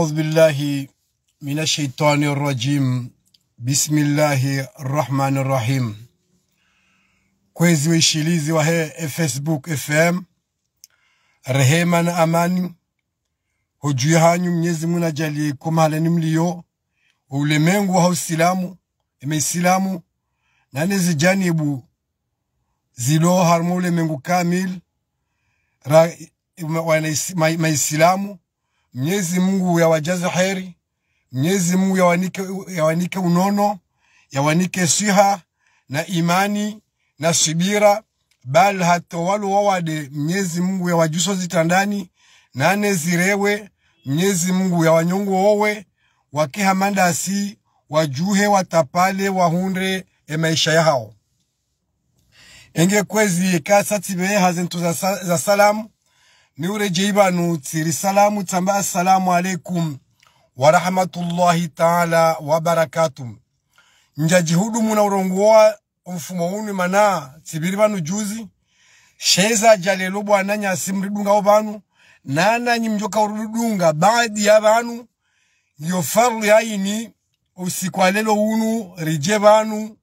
أعوذ بالله من الشيطان الرجيم بسم الله الرحمن الرحيم kwezi waishilizi wa hee Facebook FM rehema na amani hujui hanyu Mwenyezi Mungu ajalie kumahalani mlio ulimwengu wa Uislamu imeisilamu nane zijanibu zilo harmo ulimwengu kamil maisilamu ma, ma mnyezi Mungu yawajaze heri, mnyezi Mungu yawanike, yawanike unono, yawanike siha na imani na subira, bal hata walo wawade mnyezi Mungu yawajuso zitandani nane zirewe, mnyezi Mungu yawanyongo wowe wakihamandasi wajuhe watapale wahundre emaisha yao enge kwezi ikasatsibehe hazintu za, za salamu miureje banu tsiri salamu tsamba assalamu alaikum wa rahmatullahi taala wa barakatuh njajihudumu na urongoa mfumo unu mana tsibiri banu juzi sheza jalelo bwana nyasi mridungao banu nananyi mjoka urudunga baadhi ya banu ndiyo faru yaini usiku alelo unu rije banu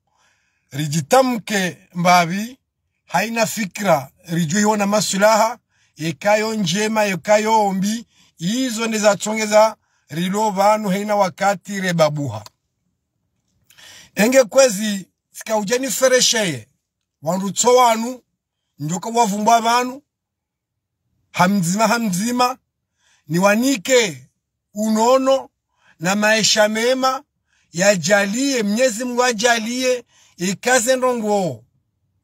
rijitamke mbavi haina fikra rijue na masulaha eka yo njema eka yombi izo ndizatsongeza rilo vanu heina wakati rebabuha enge kwezi sikauja niferesheye wandutso wanu njoka wavumbwa vanu hamzima hamzima niwanike unono na maisha mema yajalie mnyezi Mungu ajalie ikaze ndongo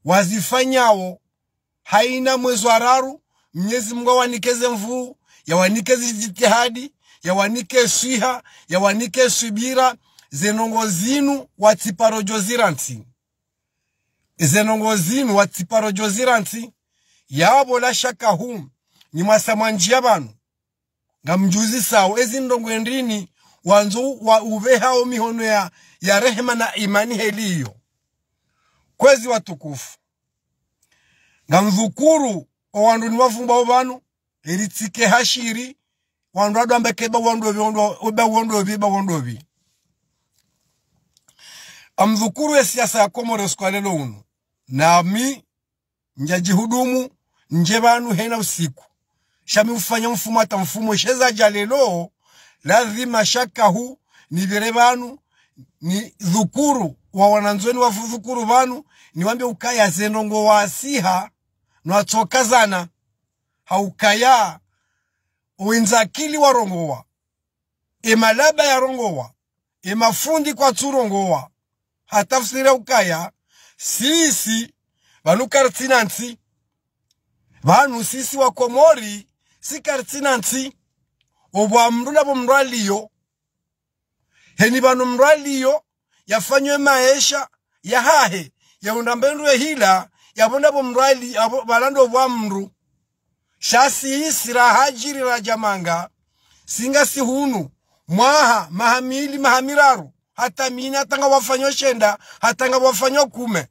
wazifanyawo haina mwezo araru mnyezi Mungu awanikeze mvuu, yawanikeze jitihadi, yawanike swiha, yawanike swibira zenongo zinu watsiparojo ziransi zenongo zinu watsiparojo ziransi yabo la shaka hum ni masamanjia banu ngamjuzi sawo ezi ndongo endrini wanzo wa uvehawo mihono ya, ya rehema na imani heliyo kwezi watukufu ngamvukuru owandu ni vafumbao vanu eritsike hashiri wandu adwambekeba wondovi bawondovi amdhukuru ya siasa ya Comoros kwa lelo unu nami njajihudumu nje hena usiku shami ufanya mfumo ata mfumo shezaja lelo lazima shakahu nivire vanu ni dhukuru wa wananzweni wafu vanu niwambie ukaya zenongo wasiha nwatsokazana haukaya wenzakili warongowa emalaba yarongowa emafundi kwatsurongowa hatafsira ukaya sisi vanu vanhu sisi wakomori si kartsinantsi obwa navo mndu aliyo heni vanu mndu aliyo yafanywe maesha yahahe yaunda mbendu yehila bo mrali balando bwa mndu shasiyisira la jamanga singa sihunu mwaha mahamili mahamiraru hata mina hatanga wafanyo shenda hatanga wafanyo kume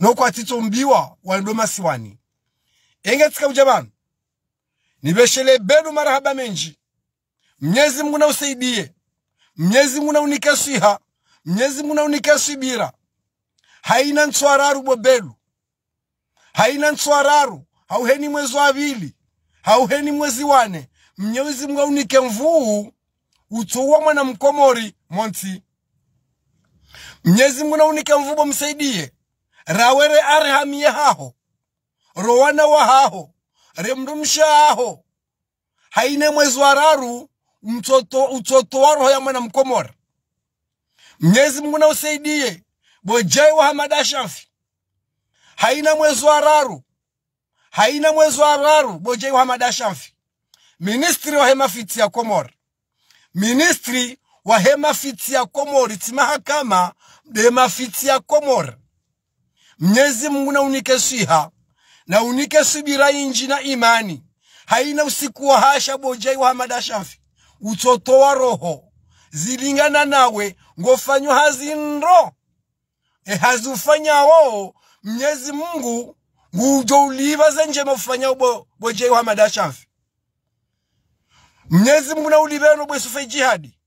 nokwatitsombiwa wanidoma siwani enge tsika banu niveshele benu marahaba menji mnyezi mungu na usaidie mnyezi mungu na unike swiha mnyezi mungu na unike haina ntswararu bobelu haina ntswararu hauheni mwezi wavili hauheni mwezi wane mnyewezi mgaunike mvuu utsuwa mwana mkomori monsi mnyezi muna unike mvubo msaidie rawere arhamie haho rowana wa haho remrumsha aho haine mwezi wararu mtsoto utsoto wa roho ya mwana mkomori mnyezi muna usaidie bojai wa hamada shafi haina mwezo araru haina mwezo araru bojai wa hamada shafi ministri wa hemafiti ya komori ministri wa hemafiti ya komori timahakama hemafiti ya komori mnyezi mungu na unike siha na unike subira inji na imani haina usiku wa hasha bojai wa hamada shafi utoto wa roho zilingana nawe ngofanywa hazinro e wo mnyezi mungu ngujo uliva zenjema ufanya ubo boje wa madashafi mnyezi mungu na uliva uliveno bwesufe jihadi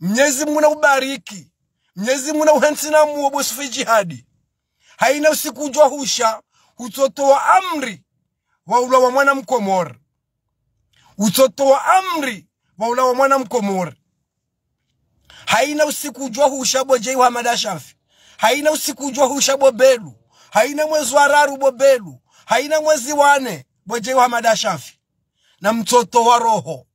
mnyezi mungu na ubariki mnyezi mungu na uhensina muo bwesufe jihadi haina usikujwa husha utoto wa amri wa ula wa mwana mkomor utoto wa amri wa ula wa mwana mkomor haina usikujwa husha boje wa madashafi haina usiku husha bobelu haina mwezi wa raru bobelu haina mwezi wane bweje wa madashafi na mtoto wa roho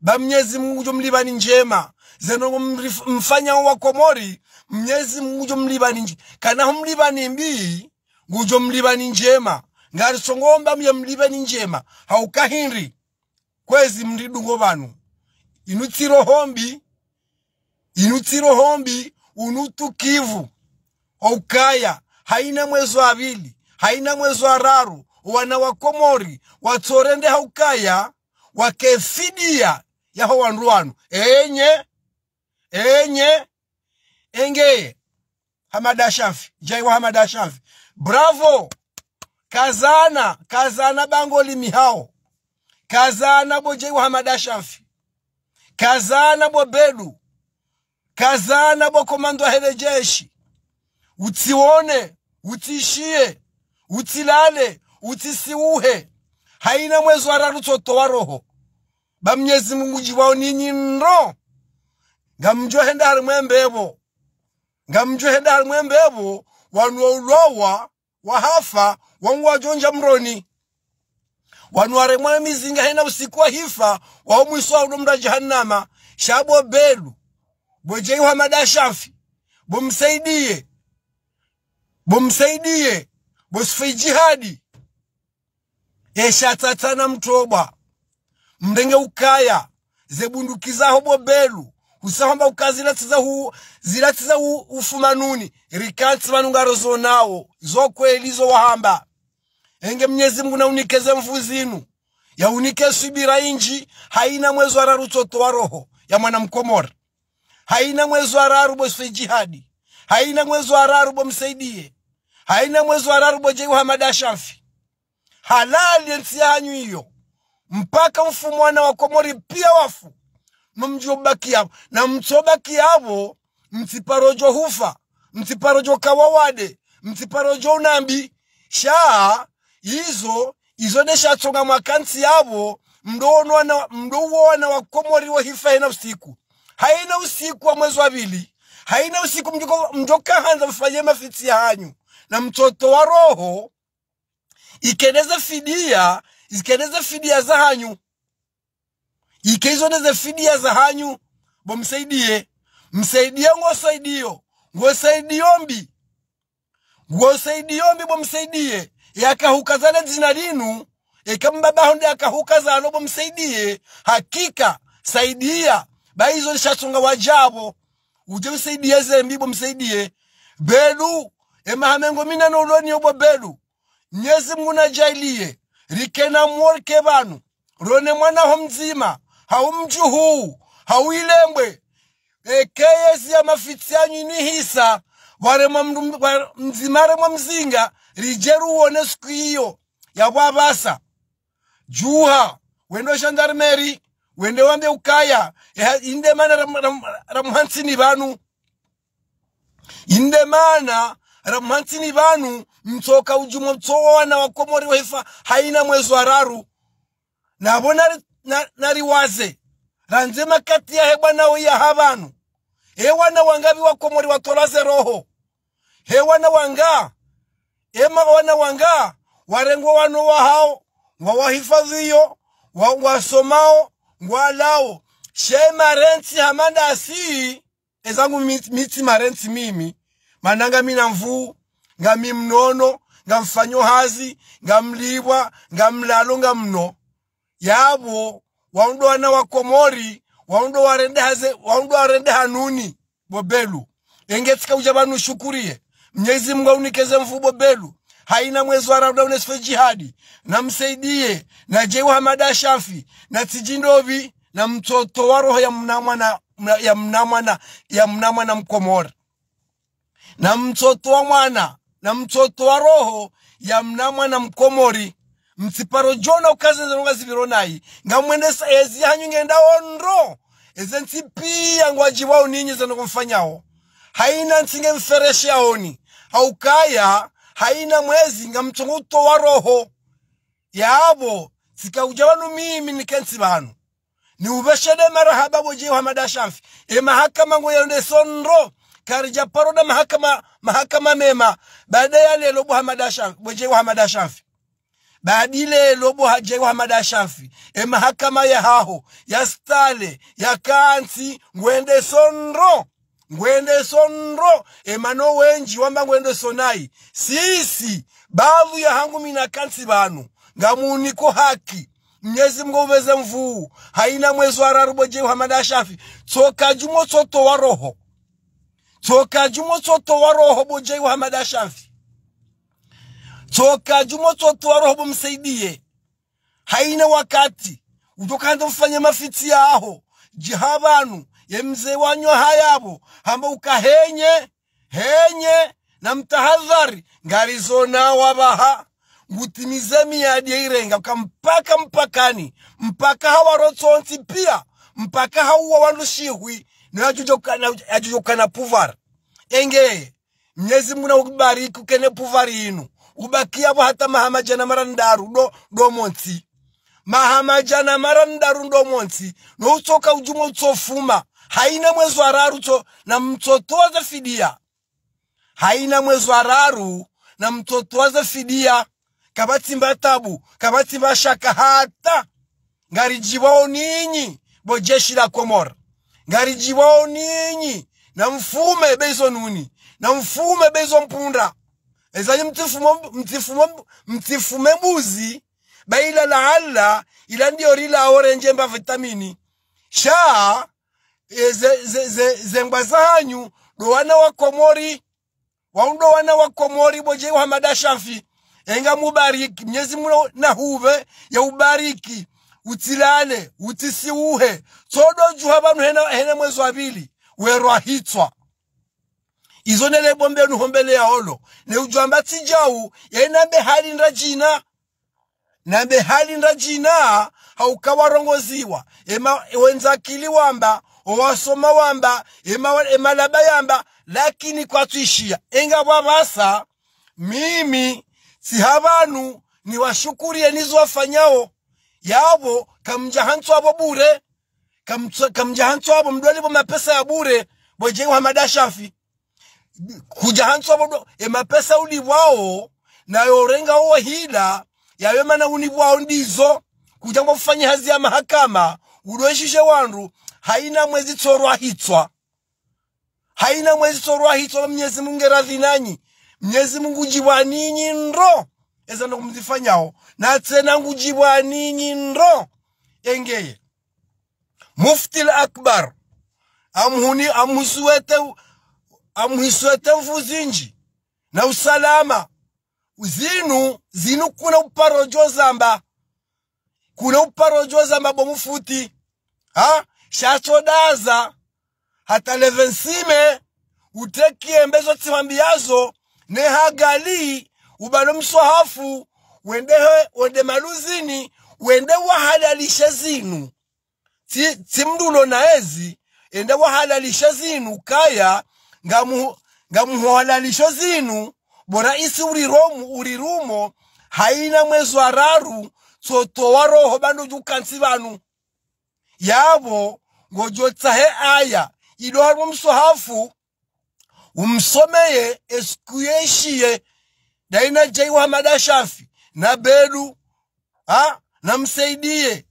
ba mnyezi mungu jo mlibani njema zeno mfanya wa komori mnyezi mungu jo mlibani kana humlibani mbi ngujo mlibani njema ngari songomba mya mlibani njema haukahinri kwezi mlidungo vanu inutsiro hombi inutsiro hombi unutukivu oukaya haina mwezo avili haina mwezo araru wana wakomori watsorende haukaya wakefidia yaho wandu wanu enye enye engeye hamada shafi jaiwa hamada shafi bravo kazana kazana bango limihao kazana bo jaiwa hamada shafi kazana bo bedu kazana bo komando hele jeshi Utione, utishie, utilale, utisiuhe. Haina mwezo wa tatu wa roho ba mnyezi mungu jiwao ninyi nro Ngamjo henda ngamjohe ndari mwembevo ngamjohe ndari mwembevo wanu wa wahafa wangu wajonja mroni wanu waremwa mizinga hena usiku wa hifa wa mwiso wa udomda jahannama shabo belu Bojei wa madashafi bomsaidie bomsaidie bosifai jihadi eshatatana mtoba mndenge ukaya zebundukiza zebundukizaho bobelu usahamba ukazilatiza hu zilatiza hu, ufumanuni rikansi vanungaro zonawo zokweli wahamba enge mnyezi mungu naunikeze mvu ya unike subira inji haina mwezo araru toto wa roho ya mwanamkomora haina mwezo araru bosfe jihadi haina mwezo araru bomsaidie haina mwezo jeyu hamada shafi halali ensi hanyu hiyo mpaka mfu mwana wa komori pia wafu mumjobakiavo na mtsobakiavo mtsiparojo hufa mtsiparojo kawawade mtsiparojo unambi shaa izo izo deshatsonga mwakansi yavo mdouona wa hifa ina usiku haina usiku wa mwezi wavili haina usiku mjoka mjokahanza mfanye mafitsi hanyu na mtoto wa roho ikeneze fidia ikeneze fidia za hanyu ikeizoneze fidia za hanyu bomsaidie msaidie ngosaidio ngosaidiombi ngosaidiombi bomsaidie yakahukazana dzina linu ekambabaho ndi akahukazana bomsaidie hakika saidia baizo lishatsonga wajabo uje msaidie zembi msaidie bedu emahamengo mina nouloniyo bobedu nyezi mnguna jailiye rikena muorke vanu rone mwanaho mdzima haumjuhuu hauilembwe ekeyesi ya mafitsi anyu inihisa waremwa mdzima remwa mzinga rije ruone siku iyo yabwavasa juha wende oshandarmeri wende wambe ukaya indemana ramuhansini vanu indemana ramhansini vanhu mutsoka ujumo mtsowana wakomori wefa haina mwezo araru navo nariwaze ranze makati yahebwana uyaha vanhu hewana wanga viwakomori watolaze roho hewana wanga wana wanga warengwa wano wahao wawahifadhiyo wasomao ngwalao she marensi hamanda asii ezangu mitsi marensi mimi mananga mina mvuu mi mnono ngamfanyo hazi mlalo ngamlalo ngamno yabo waundo wana wa komori waundo warende haze waundo warende hanuni bobelu engetsika uja banu shukurie mnyezi mungu unikeze mvu bobelu haina mwezi wa Ramadan unesife jihadi na msaidie na jeu Hamada Shafi na Tijindovi na mtoto wa roho ya mnamwana ya mnamwana ya mnamwana mkomora na mtoto wa mwana na mtoto wa roho ya mnamwa na mkomori mtsiparo jona ukaze ukazenzenonga zivironai sa ezi hanyu ngenda onro eze ntsipia ngwajiwao ninyi zanokomfanyawo haina ntsinge mfereshi yaoni haukaya haina mwezi ngamtsonguto wa roho yabo sika ujawanu mimi nikensi ni ubeshede marahaba madashamfi e mahakama ngo sonro karija paroda mahakama mahakama mema baadaye ile lobo hamada shafi bweje wa hamada shafi baadile lobo hajewa hamada shafi e mahakama ya haho ya stale ya kansi ngwende sonro ngwende sonro emano wenji wamba ngwende sonai sisi bavu ya hangu mina kansi banu ngamuniko haki mnyezi mngoweze mvuu haina mwezo ararubojewa hamada shafi tsoka jumo tsoto wa roho tsoka jumo tsoto wa roho jai wa Hamada shafi tsoka jumo tsoto wa roho bumsaidie, haina wakati utokanda mfanye mafiti yaho jiha bantu ye mzee wanyo hayabo hamba ukahenye henye na mtahadhari ngarizona wabaha ngutimize miadi yairenga ukampaka mpakani mpaka hawarotsonsi pia mpaka hauwa wandu noyachojokana puvara enge mnyezi muna ukubariki ukene puvar inu ubakiyavo hata mahama mahamajana marandaru do, domonsi mahamajana marandaru ndomonsi noutsoka ujumwe utsofuma haina mwezo araru tso na mtoto waza fidia haina mwezo araru na mtoto waza fidia kavatsimba tabu kavatsimba shaka hata ngarijiwao ninyi bojeshi la komora ngarijiwawo ninyi na mfume beizo nuni na mfume bezo mpunda ezanyi mtifume mbuzi baila alla ila rila orange mba vitamini sha e, zengwa zanyu dowana wa komori wana wa komori boje wa madashafi enga mubariki mnyezi muno na huve ya ubariki utilale utisiuhe tsodojuha vanhu hena, hena mwezi wavili werwahitswa izo nelebombenu hombele yaholo neujwamba tijau yainambe halindra jina nambe hali halindra jina haukawarongoziwa wenzakili wamba owasoma wamba ema emalaba yamba lakini kwa tuishia enga bwabasa mimi si havanu niwashukurie nizo wafanyao yabo kamjahantswa hantu bure kamjahantswa hantu mdwali bo mapesa ya bure wa madashafi kujahantswa hantu e mapesa uli wao nayo renga uwo hila yawe mana unibwao ndizo kuja kufanya hazi ya mahakama udoeshishe wandu haina mwezi tsorwa hitswa haina mwezi tsorwa hitswa mnyezi mungu radhi nanyi mnyezi mungu jiwa ninyi ndo eza kumzifanyao ngujibwa ninyi ndo engeye muftil akbar amhuni amhusuwete amhusuwete mfuzinji na usalama zinu zinu kuna uparojo zamba kuna uparojo zamba bomufuti ha shachodaza hata levensime utekiembezo ne nehagali ubalo mswahafu wende wende maluzini wende wahalalishe zinu timdulo naezi ende wahalalishe zinu kaya ngamu ngamuhalalisho zinu bora isi uri rumo haina mwezo araru tsotowa roho bandu jukansi vanu yavo ngojotsahe aya ido msohafu umsomeye eskuyeshiye daina jaiwa madashafi shafi na bedu ha? na msaidie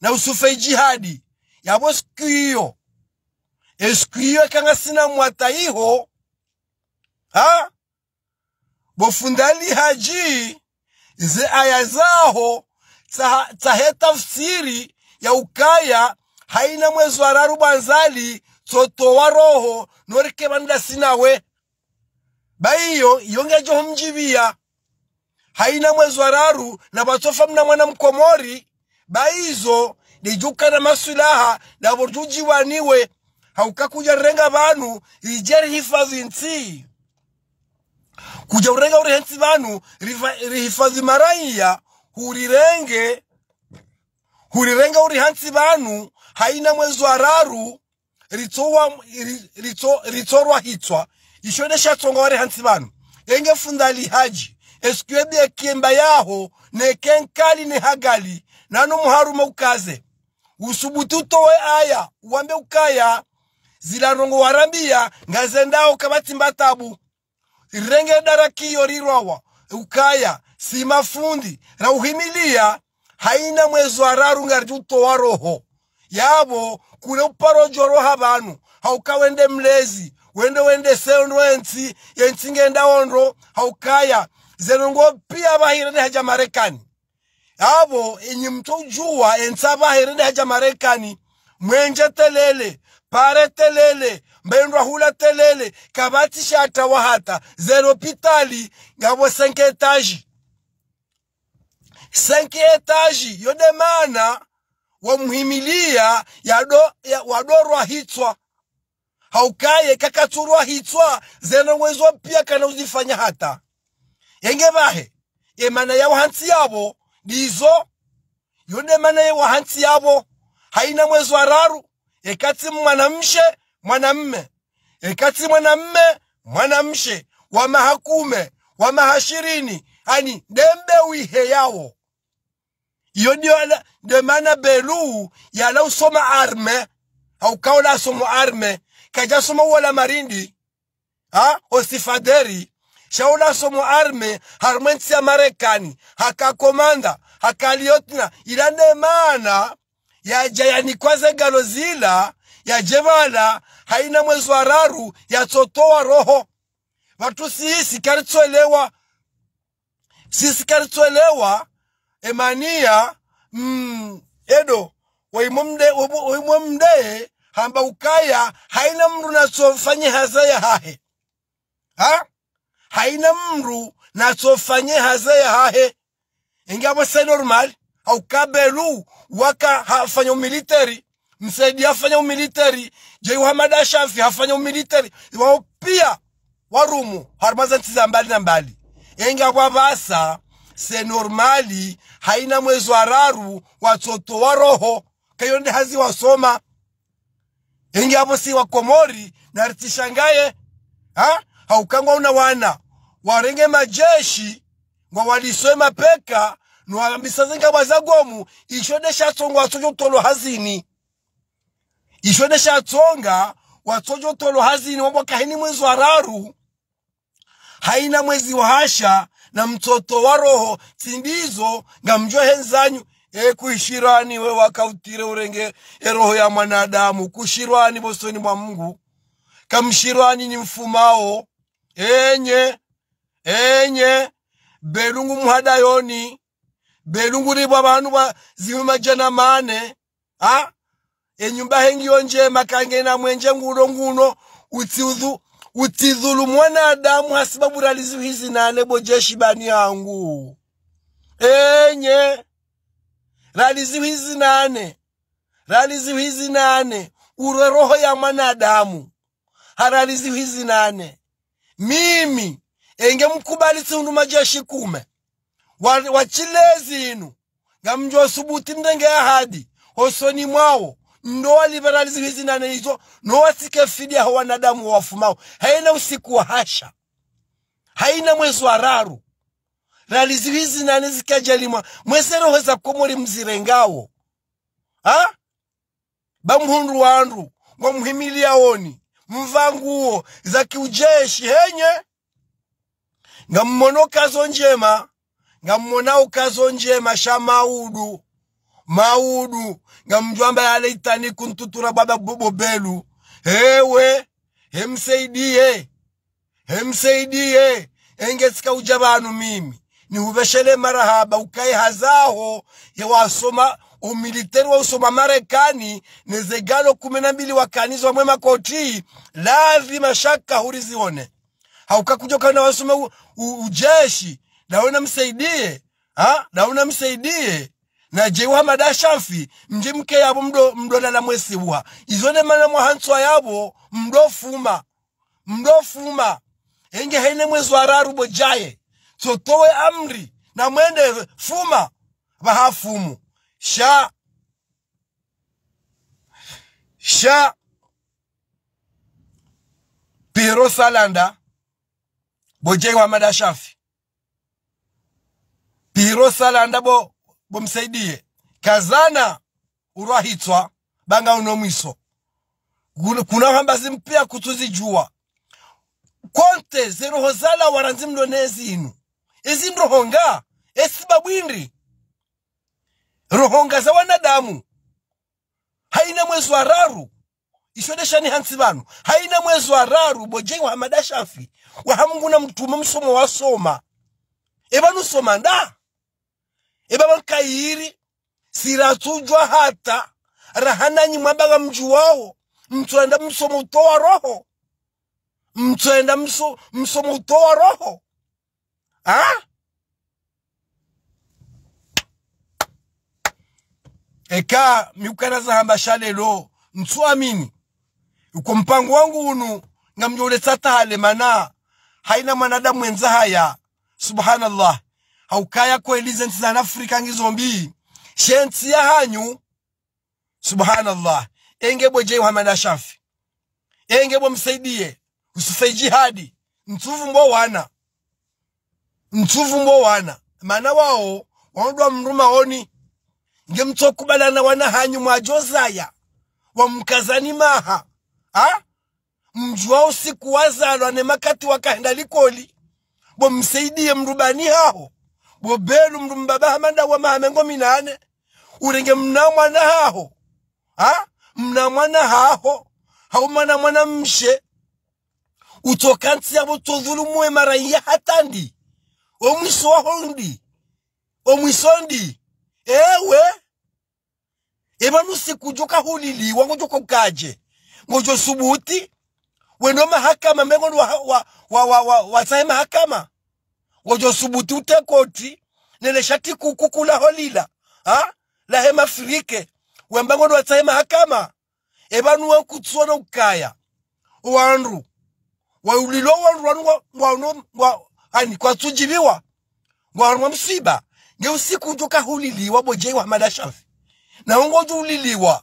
na usufe jihadi yabo siku hiyo esiku hiyo ekanga sina mwata iho ha bofundali haji ze aya zaho tsahe tafsiri ya ukaya haina mwezi wa raru banzali wa roho norikebandasinawe baiyo jo mjibia haina mwezi wa raru na batofa mna mwana mkomori baizo lijuka na masulaha na burjuji waniwe hauka kuja renga banu ijeri hifadhi nti kuja urenga urehensi banu rihifadhi maraia hurirenge hurirenga urihansi banu haina mwezi wa raru ritowa ritsorwa hitwa ishonesha hitswa wa warihansi banu enge fundali haji esikuebi ekimba yaho nekenkali nkali ne hagali nano muharume ukaze usubututo we aya uwambe ukaya zilarongo warambia ngazendao kabati mbatabu renge darakiyo rirwawa ukaya simafundi na uhimilia haina mwezo araru ngariti utowa roho yabo kule uparojwa roha banu haukawende mlezi wende wende sendo ensi onro haukaya zenongo ngo pia baherere haja marekani abo enyi mtojua ensa baherere haja marekani mwenje telele pare telele mbendwa hula telele kabati shata wahata zero pitali ngabo senke etaji senke etaji yodemana wamhimilia yado ya, wadorwa hitwa haukaye kakaturwa hitwa zeno wezo pia kana uzifanya hata yenge bahe emana yawo hansi yabo nizo yone emana yawo hansi yabo haina mwezo araru ekatsi mwanamshe mwanamme ekatsi mwanamme mwanamshe wamahakume wamahashirini ani wihe yawo iyo ndiyo ndio maana beluu yala usoma arme au kaula asomo arme kaja somo wala marindi ha osifaderi shaula somo arme ya marekani hakakomanda hakaliotna ilane maana yajayanikwaze galozila zila yajevala haina mwezo araru yatsotowa roho vatu siyi sikaritswelewa sisikaritswelewa emania mm, edo waimumde mndeye hamba ukaya haina mruna natsofanye hazaya ya hahe ha? haina mru natsofanye haze ya hahe ingabo se normal au kabelu waka hafanya umiliteri msaidi hafanya umiliteri je hamada shafi hafanya umiliteri wao pia warumu harmaza ntiza mbali na mbali ingia kwa basa se normali haina mwezo araru watoto wa roho kayo ndi hazi wasoma ingi hapo si wakomori ritishangaye ha haukangwa una wana warenge majeshi ngwa walisoma mapeka nwalambisa zingabwa za gomu ishode tsonga tsojo tolo hazini ishode tsonga watsojo tolo hazini wabwa kahini mwezi wa raru haina mwezi wa hasha na mtoto wa roho tsindizo ngamjwa henzanyu e kuishirani we wakautire urenge e roho ya mwanadamu kushirwani bosoni mwa Mungu kamshirwani ni mfumao enye enye belungu muhadayoni belungu libwa bantu ba zimi majana mane a enyumba hengiyo njema makange na mwenje ngulo nguno utizulu mwana mwanadamu hasibabu ralizu hizi nane bojeshi bani yangu enye ralizu hizi nane ralizu hizi nane urwe roho ya mwanadamu haralizu hizi nane mimi enge mukubali sundu ja kume wa, wa inu nga mnji wasubuti ya hadi osoni mwawo ndowaliberaliziwa izinane izo nowasike fidia yaho wanadamu wafumao haina usiku wa hasha haina mwezi wa raru raliziwa izinane zikajalimwa mweseroheza komori mzirengawo ha bamhundu wandu ngwamuhimiliyaoni mvaa nguo za kiujeshi henye ngammona ukazo njema ngammona ukazo njema sha maudu maudu ngamjwamba yaleitani kuntutura baba bobelu hewe hemsaidie hemsaidie engesika uja bantu mimi nihuveshele marahaba ukae hazaho yewasoma umiliteri wa Usoma Marekani ni kumi na mbili wa mwema koti lazima shaka hulizione. Haukakuja kana wasome ujeshi daona msaidie ha daona msaidie na jewa madashafi mje mke yabo mdo mdo na mwesiwa izone mana mwahanswa yabo mdofuma fuma enge haine wa raru bojaye so towe amri na mwende fuma bahafumu sha sha Piero Salanda boje Hamada Shafi Piero Salanda bo bomsaidie kazana urwahitswa banga unomiso. kuna hamba zimpia kutuzijua konte zeroho hozala waranzi mdonezi inu izindohonga esibabwindri rohonga za wanadamu haina mwezo wa raru ni hansi vanu haina mwezo wa raru bojei wahamadashafi wahamnguna mtume msomo wasoma soma nda evavankairi siratujwa hata rahananyi mwabaga mju wawo mtswenda msomo utowa roho mtswenda msomo utowa roho ah? eka mikukanazaamba lelo ntsuamini uko mpango wangu unu tata hale mana haina mwanadamu wenza haya subhanallah haukaya elize nti zana afrika ngizombi shenti ya hanyu subhanallah engebwe je hamana shafi engebwe msaidie usife jihadi ntsuvu mbo wana ntsuvu mbo wana mana wao wanudwa mruma oni ngemtsokubalana wana hanyu mwa wa mkazani maha ha? mjua wao wazalwa ne makati wakahenda likoli bo msaidie mrubani haho bo belu mrumbaba hamanda wa mahamengo minane urenge mna mwana haho ha? mna mwana haho haumana mwana mshe utokansi yabo todhulumuwe maraiya hatandi omwiso wa hondi omwiso ndi ewe ivanusiku jukahuliliwa ngujuko kaje ngujo subuti wendo mahakama mengo wa, wa, wa, wa, wa, wasae mahakama ngojo subuti utekoti neleshati kukukulahulila ha lahe mafirike wemba wa wasae mahakama evanu wankutsuona ukaya uwandu wa wandu wanu wa, wa, wa, ani kwatsujiviwa ngwanu wa msiba nge usiku ujuka huliliwa boje wa madashafi na ungo juliliwa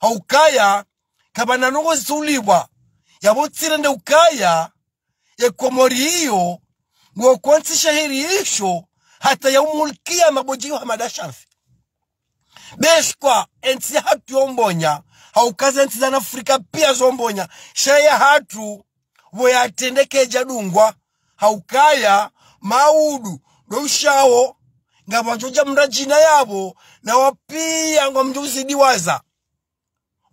haukaya kaba na nungo zuliwa yabo tsirende ukaya Ya kwa mori hiyo. Nguwa kwanti shahiri isho hata ya umulikia maboje wa madashafi beshkwa entsi hatu yombonya Haukaza enti za Afrika pia zombonya shaya hatu woyatendekeja jadungwa. haukaya maudu doushawo ngapachocha mndachina yapo nawapiya ngwamchuzidiwaza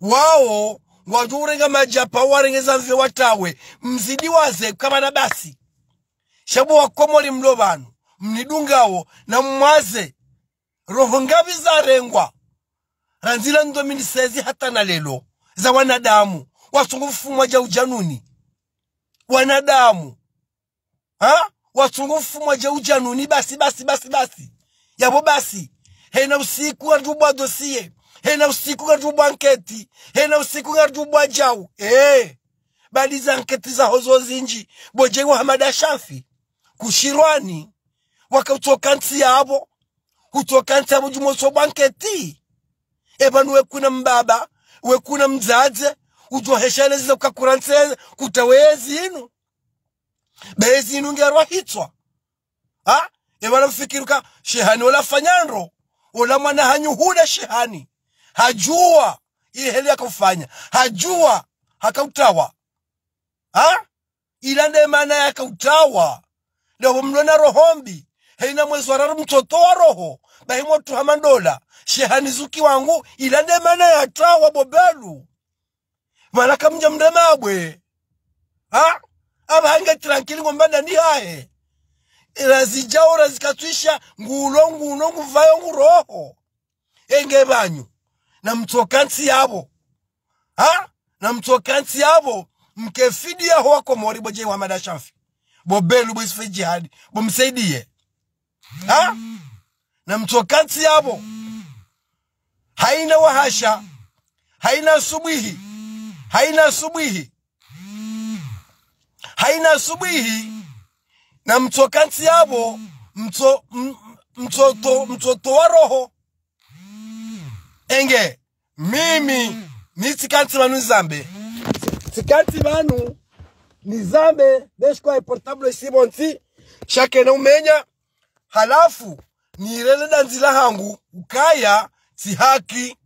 wawo ngwachuurenga majapa warengeza mve watawe mzidiwaze kamana basi shabu wakomole mlobanu vanu mnidungawo na mwaze roho ngapi zarengwa ranzila ndomini sezi hata na lelo za wanadamu wasungu mfumwa ja ujanuni wanadamu ha wasungu mfumwa ja ujanuni basi basi basi basi yabo basi hena usiku ngatubwa dosie hena usiku ngatubwa nketi hena usiku ngatubwa jau eh bali za nketi za hozo zinji boje wa hamada shafi kushirwani wakautoka nsi yabo kutoka nsi yabo jumoso banketi ebanu kuna mbaba kuna mzadze utoheshelezeza ukakuranseze kutawezi inu bezi inu ngerwa hitwa ha de walamufikiruka shehani fanyanro. Wala mwana hanyuhuda shehani hajua iheli akakufanya hajua utawa. ha? ila nde maana yakautawa lewo mlona rohombi heina mwezo wararu mtoto wa roho bahimwatu hamandola shehani zuki wangu Ilande mana ya atawa bobelu malakamja abwe. ha abahange tranquili ngombanda ndi hahe razijawo razikatwisha ngulo nguno nguvayo nguroho enge vanyu na mtsokansi yabo ha na mtsokansi yabo mkefidi yaho wakomori boje wamada shafi bobelu bwesife jihadi bomsaidie ha na mtsokansi yabo haina wahasha haina subuhi haina subuhi haina subuhi na mtsokansi yavo mtso mtsoto mtsoto wa roho enge mimi ni tsikansi vanhu nizambe tsikansi vanhu nizambe veshikwa iportable simonsi na umenya halafu nirele danzi nzila hangu ukaya tsihaki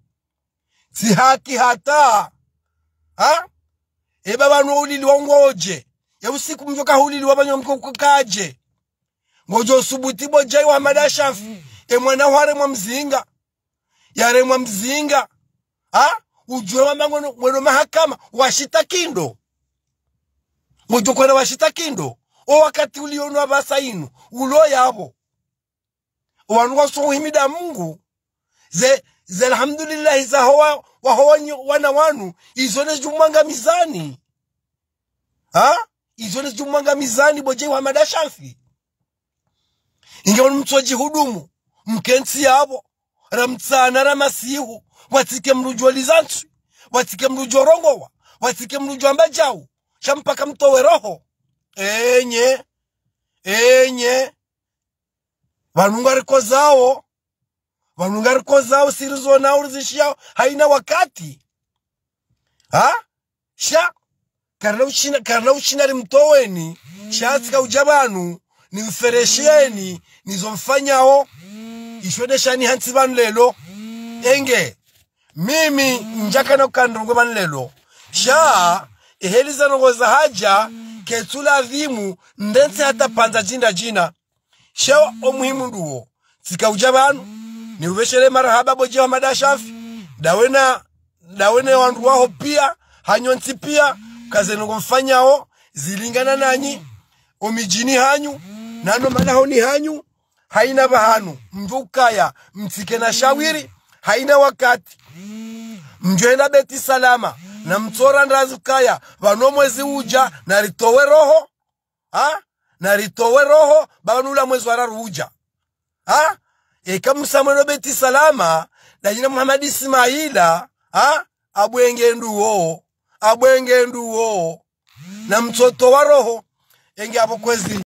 tsihaki hata ha eba vanhu waulili waungwoje ya usiku mjoka huli liwa banyo mkoko kaje ngojo subuti bojai wa madashaf e mwana ware mwa mzinga yare mwa mzinga ha ujue wa mangono mweno mahakama washita kindo ngojo kwena washita kindo o wakati uliono abasa inu ulo yabo wanuwa himida mungu ze ze alhamdulillah za hoa wahowa wana wanu izone jumanga mizani ha izone zijumwangamizani boje uhamada shafi ingeo mtsoji hudumu mkensi yabo ramtsana ramasihu watsike mruju walizantswi watsike mruju orongowa watsike mruju ambajau shampaka mtowe roho enye enye vanhu ngarikozao zao ngarikozao siri zonauri haina wakati ha sha karina uchina limtoweni shatsika uja banu nimferesheni nizomfanyao ishwedeshani hansi banu lelo enge mimi njakana kukandungwe banu lelo sha ihelizanongoza haja ketula adhimu ndense hata panza jinda jina shewa omuhimu nduo tsika ujabanu ni uveshele marahaba bojewa madashafi dawena dawene wandu pia hanyonsi pia kazi ningomfanyawo zilingana nanyi omijini hanyu nano manaho ni hanyu haina bahanu mvukaya mtike na shawiri haina wakati mjwenda beti salama na mtsora ndazukaya vano mwezi uja ritowe roho ha ritowe roho banula mwezi uja ha eka musamweno beti salama jina muhamadi ismaila ha abwenge nduwo na mtsoto wa roho engi apo kwezi